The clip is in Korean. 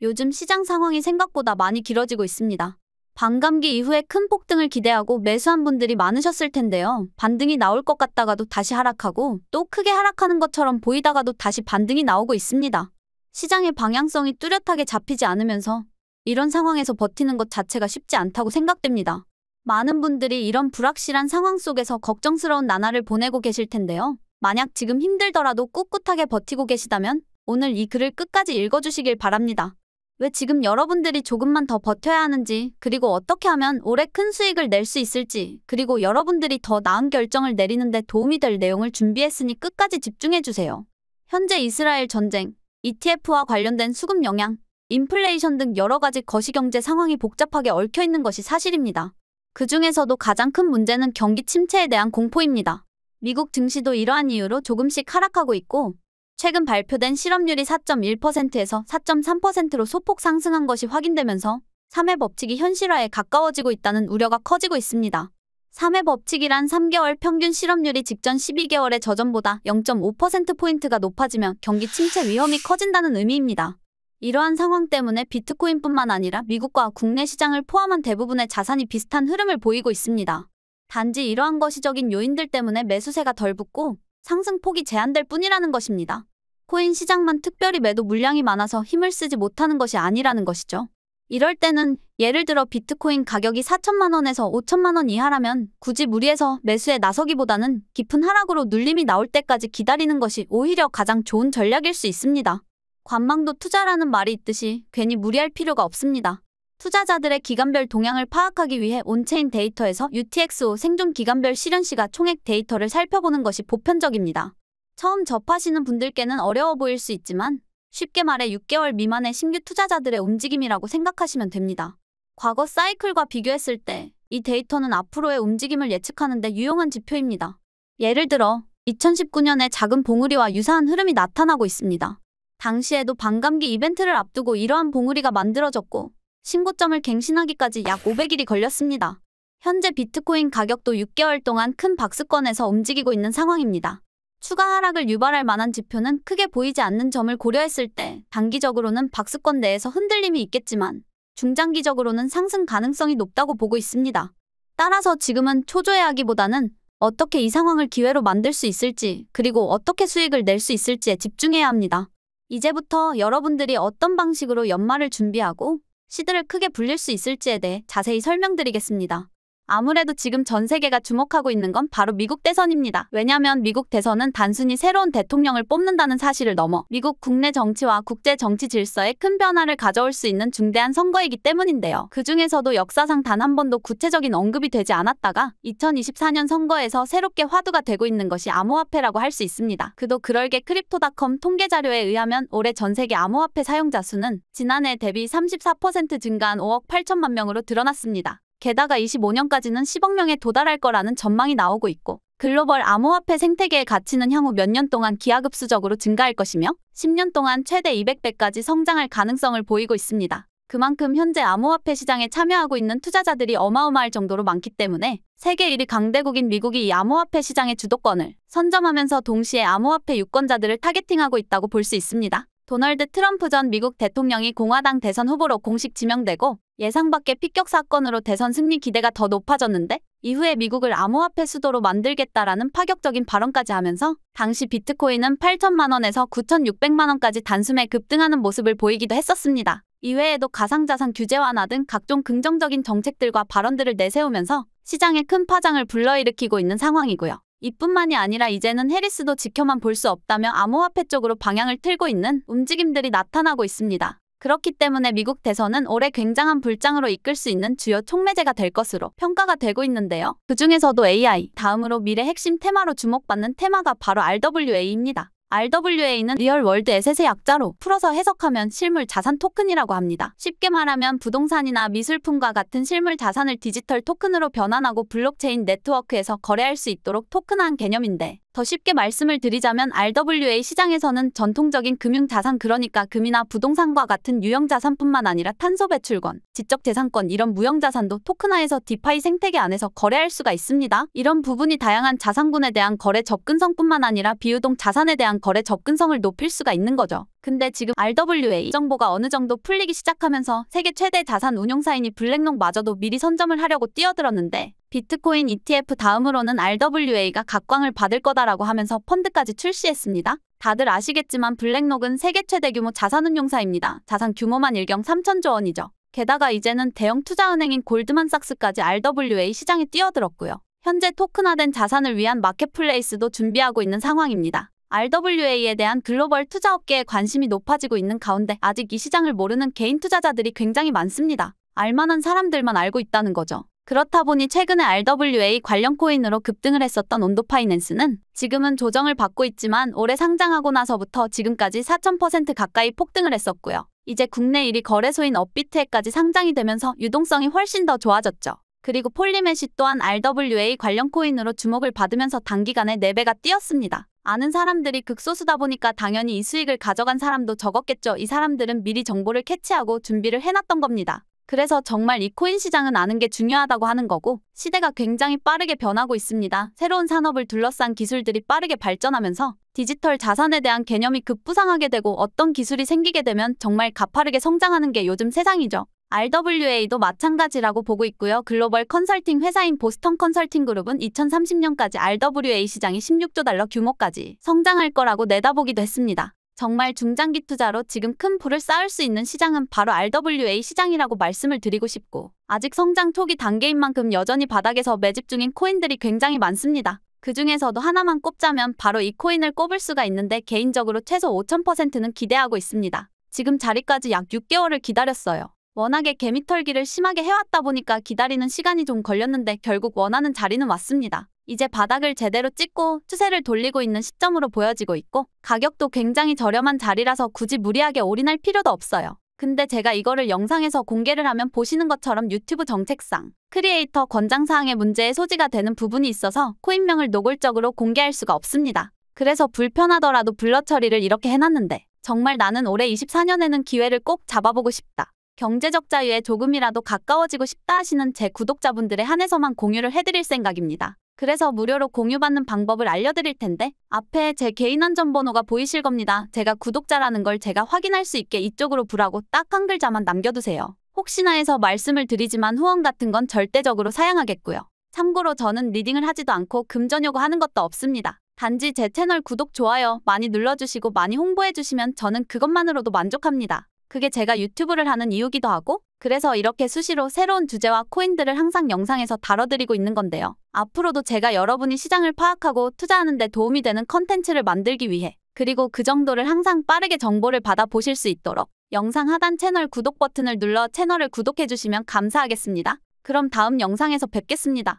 요즘 시장 상황이 생각보다 많이 길어지고 있습니다. 반감기 이후에 큰 폭등을 기대하고 매수한 분들이 많으셨을 텐데요. 반등이 나올 것 같다가도 다시 하락하고 또 크게 하락하는 것처럼 보이다가도 다시 반등이 나오고 있습니다. 시장의 방향성이 뚜렷하게 잡히지 않으면서 이런 상황에서 버티는 것 자체가 쉽지 않다고 생각됩니다. 많은 분들이 이런 불확실한 상황 속에서 걱정스러운 나날을 보내고 계실 텐데요. 만약 지금 힘들더라도 꿋꿋하게 버티고 계시다면 오늘 이 글을 끝까지 읽어주시길 바랍니다. 왜 지금 여러분들이 조금만 더 버텨야 하는지, 그리고 어떻게 하면 올해 큰 수익을 낼 수 있을지, 그리고 여러분들이 더 나은 결정을 내리는데 도움이 될 내용을 준비했으니 끝까지 집중해주세요. 현재 이스라엘 전쟁, ETF와 관련된 수급 영향, 인플레이션 등 여러 가지 거시경제 상황이 복잡하게 얽혀 있는 것이 사실입니다. 그 중에서도 가장 큰 문제는 경기 침체에 대한 공포입니다. 미국 증시도 이러한 이유로 조금씩 하락하고 있고, 최근 발표된 실업률이 4.1%에서 4.3%로 소폭 상승한 것이 확인되면서 3회 법칙이 현실화에 가까워지고 있다는 우려가 커지고 있습니다. 3회 법칙이란 3개월 평균 실업률이 직전 12개월의 저전보다 0.5%포인트가 높아지며 경기 침체 위험이 커진다는 의미입니다. 이러한 상황 때문에 비트코인뿐만 아니라 미국과 국내 시장을 포함한 대부분의 자산이 비슷한 흐름을 보이고 있습니다. 단지 이러한 거시적인 요인들 때문에 매수세가 덜 붙고 상승폭이 제한될 뿐이라는 것입니다. 코인 시장만 특별히 매도 물량이 많아서 힘을 쓰지 못하는 것이 아니라는 것이죠. 이럴 때는 예를 들어 비트코인 가격이 4천만 원에서 5천만 원 이하라면 굳이 무리해서 매수에 나서기보다는 깊은 하락으로 눌림이 나올 때까지 기다리는 것이 오히려 가장 좋은 전략일 수 있습니다. 관망도 투자라는 말이 있듯이 괜히 무리할 필요가 없습니다. 투자자들의 기간별 동향을 파악하기 위해 온체인 데이터에서 UTXO 생존 기간별 실현시가 총액 데이터를 살펴보는 것이 보편적입니다. 처음 접하시는 분들께는 어려워 보일 수 있지만 쉽게 말해 6개월 미만의 신규 투자자들의 움직임이라고 생각하시면 됩니다. 과거 사이클과 비교했을 때 이 데이터는 앞으로의 움직임을 예측하는 데 유용한 지표입니다. 예를 들어 2019년에 작은 봉우리와 유사한 흐름이 나타나고 있습니다. 당시에도 반감기 이벤트를 앞두고 이러한 봉우리가 만들어졌고 신고점을 갱신하기까지 약 500일이 걸렸습니다. 현재 비트코인 가격도 6개월 동안 큰 박스권에서 움직이고 있는 상황입니다. 추가 하락을 유발할 만한 지표는 크게 보이지 않는 점을 고려했을 때 단기적으로는 박스권 내에서 흔들림이 있겠지만 중장기적으로는 상승 가능성이 높다고 보고 있습니다. 따라서 지금은 초조해하기보다는 어떻게 이 상황을 기회로 만들 수 있을지 그리고 어떻게 수익을 낼 수 있을지에 집중해야 합니다. 이제부터 여러분들이 어떤 방식으로 연말을 준비하고 시드를 크게 불릴 수 있을지에 대해 자세히 설명드리겠습니다. 아무래도 지금 전 세계가 주목하고 있는 건 바로 미국 대선입니다. 왜냐하면 미국 대선은 단순히 새로운 대통령을 뽑는다는 사실을 넘어 미국 국내 정치와 국제 정치 질서에 큰 변화를 가져올 수 있는 중대한 선거이기 때문인데요. 그 중에서도 역사상 단 한 번도 구체적인 언급이 되지 않았다가 2024년 선거에서 새롭게 화두가 되고 있는 것이 암호화폐라고 할 수 있습니다. 그도 그럴게 크립토닷컴 통계 자료에 의하면 올해 전 세계 암호화폐 사용자 수는 지난해 대비 34% 증가한 5억 8천만 명으로 드러났습니다. 게다가 25년까지는 10억 명에 도달할 거라는 전망이 나오고 있고 글로벌 암호화폐 생태계의 가치는 향후 몇 년 동안 기하급수적으로 증가할 것이며 10년 동안 최대 200배까지 성장할 가능성을 보이고 있습니다. 그만큼 현재 암호화폐 시장에 참여하고 있는 투자자들이 어마어마할 정도로 많기 때문에 세계 1위 강대국인 미국이 이 암호화폐 시장의 주도권을 선점하면서 동시에 암호화폐 유권자들을 타겟팅하고 있다고 볼 수 있습니다. 도널드 트럼프 전 미국 대통령이 공화당 대선 후보로 공식 지명되고 예상 밖의 피격 사건으로 대선 승리 기대가 더 높아졌는데 이후에 미국을 암호화폐 수도로 만들겠다라는 파격적인 발언까지 하면서 당시 비트코인은 8천만 원에서 9,600만 원까지 단숨에 급등하는 모습을 보이기도 했었습니다. 이외에도 가상자산 규제 완화 등 각종 긍정적인 정책들과 발언들을 내세우면서 시장에 큰 파장을 불러일으키고 있는 상황이고요. 이뿐만이 아니라 이제는 해리스도 지켜만 볼 수 없다며 암호화폐 쪽으로 방향을 틀고 있는 움직임들이 나타나고 있습니다. 그렇기 때문에 미국 대선은 올해 굉장한 불장으로 이끌 수 있는 주요 촉매제가 될 것으로 평가가 되고 있는데요. 그 중에서도 AI, 다음으로 미래 핵심 테마로 주목받는 테마가 바로 RWA입니다. RWA는 리얼 월드 에셋의 약자로 풀어서 해석하면 실물 자산 토큰이라고 합니다. 쉽게 말하면 부동산이나 미술품과 같은 실물 자산을 디지털 토큰으로 변환하고 블록체인 네트워크에서 거래할 수 있도록 토큰한 개념인데 더 쉽게 말씀을 드리자면 RWA 시장에서는 전통적인 금융자산 그러니까 금이나 부동산과 같은 유형자산뿐만 아니라 탄소배출권, 지적재산권 이런 무형자산도 토크나에서 디파이 생태계 안에서 거래할 수가 있습니다. 이런 부분이 다양한 자산군에 대한 거래 접근성뿐만 아니라 비유동 자산에 대한 거래 접근성을 높일 수가 있는 거죠. 근데 지금 RWA 정보가 어느 정도 풀리기 시작하면서 세계 최대 자산 운용사인이 블랙록마저도 미리 선점을 하려고 뛰어들었는데 비트코인 ETF 다음으로는 RWA가 각광을 받을 거다라고 하면서 펀드까지 출시했습니다. 다들 아시겠지만 블랙록은 세계 최대 규모 자산운용사입니다. 자산 규모만 일경 3천조 원이죠. 게다가 이제는 대형 투자은행인 골드만삭스까지 RWA 시장에 뛰어들었고요. 현재 토큰화된 자산을 위한 마켓플레이스도 준비하고 있는 상황입니다. RWA에 대한 글로벌 투자업계의 관심이 높아지고 있는 가운데 아직 이 시장을 모르는 개인 투자자들이 굉장히 많습니다. 알만한 사람들만 알고 있다는 거죠. 그렇다 보니 최근에 RWA 관련 코인으로 급등을 했었던 온도 파이낸스는 지금은 조정을 받고 있지만 올해 상장하고 나서부터 지금까지 4,000% 가까이 폭등을 했었고요. 이제 국내 1위 거래소인 업비트에까지 상장이 되면서 유동성이 훨씬 더 좋아졌죠. 그리고 폴리메시 또한 RWA 관련 코인으로 주목을 받으면서 단기간에 4배가 뛰었습니다. 아는 사람들이 극소수다 보니까 당연히 이 수익을 가져간 사람도 적었겠죠. 이 사람들은 미리 정보를 캐치하고 준비를 해놨던 겁니다. 그래서 정말 이 코인 시장은 아는 게 중요하다고 하는 거고 시대가 굉장히 빠르게 변하고 있습니다. 새로운 산업을 둘러싼 기술들이 빠르게 발전하면서 디지털 자산에 대한 개념이 급부상하게 되고 어떤 기술이 생기게 되면 정말 가파르게 성장하는 게 요즘 세상이죠. RWA도 마찬가지라고 보고 있고요. 글로벌 컨설팅 회사인 보스턴 컨설팅 그룹은 2030년까지 RWA 시장이 16조 달러 규모까지 성장할 거라고 내다보기도 했습니다. 정말 중장기 투자로 지금 큰 부를 쌓을 수 있는 시장은 바로 RWA 시장이라고 말씀을 드리고 싶고 아직 성장 초기 단계인 만큼 여전히 바닥에서 매집 중인 코인들이 굉장히 많습니다. 그 중에서도 하나만 꼽자면 바로 이 코인을 꼽을 수가 있는데 개인적으로 최소 5,000%는 기대하고 있습니다. 지금 자리까지 약 6개월을 기다렸어요. 워낙에 개미털기를 심하게 해왔다 보니까 기다리는 시간이 좀 걸렸는데 결국 원하는 자리는 왔습니다. 이제 바닥을 제대로 찍고 추세를 돌리고 있는 시점으로 보여지고 있고 가격도 굉장히 저렴한 자리라서 굳이 무리하게 올인할 필요도 없어요. 근데 제가 이거를 영상에서 공개를 하면 보시는 것처럼 유튜브 정책상 크리에이터 권장사항의 문제의 소지가 되는 부분이 있어서 코인명을 노골적으로 공개할 수가 없습니다. 그래서 불편하더라도 블러 처리를 이렇게 해놨는데 정말 나는 올해 24년에는 기회를 꼭 잡아보고 싶다. 경제적 자유에 조금이라도 가까워지고 싶다 하시는 제 구독자분들에 한해서만 공유를 해드릴 생각입니다. 그래서 무료로 공유받는 방법을 알려드릴 텐데 앞에 제 개인 안전번호가 보이실 겁니다. 제가 구독자라는 걸 제가 확인할 수 있게 이쪽으로 부라고 딱 한 글자만 남겨두세요. 혹시나 해서 말씀을 드리지만 후원 같은 건 절대적으로 사양하겠고요. 참고로 저는 리딩을 하지도 않고 금전 요구하는 것도 없습니다. 단지 제 채널 구독, 좋아요 많이 눌러주시고 많이 홍보해주시면 저는 그것만으로도 만족합니다. 그게 제가 유튜브를 하는 이유기도 하고 그래서 이렇게 수시로 새로운 주제와 코인들을 항상 영상에서 다뤄드리고 있는 건데요. 앞으로도 제가 여러분이 시장을 파악하고 투자하는 데 도움이 되는 컨텐츠를 만들기 위해 그리고 그 정도를 항상 빠르게 정보를 받아 보실 수 있도록 영상 하단 채널 구독 버튼을 눌러 채널을 구독해 주시면 감사하겠습니다. 그럼 다음 영상에서 뵙겠습니다.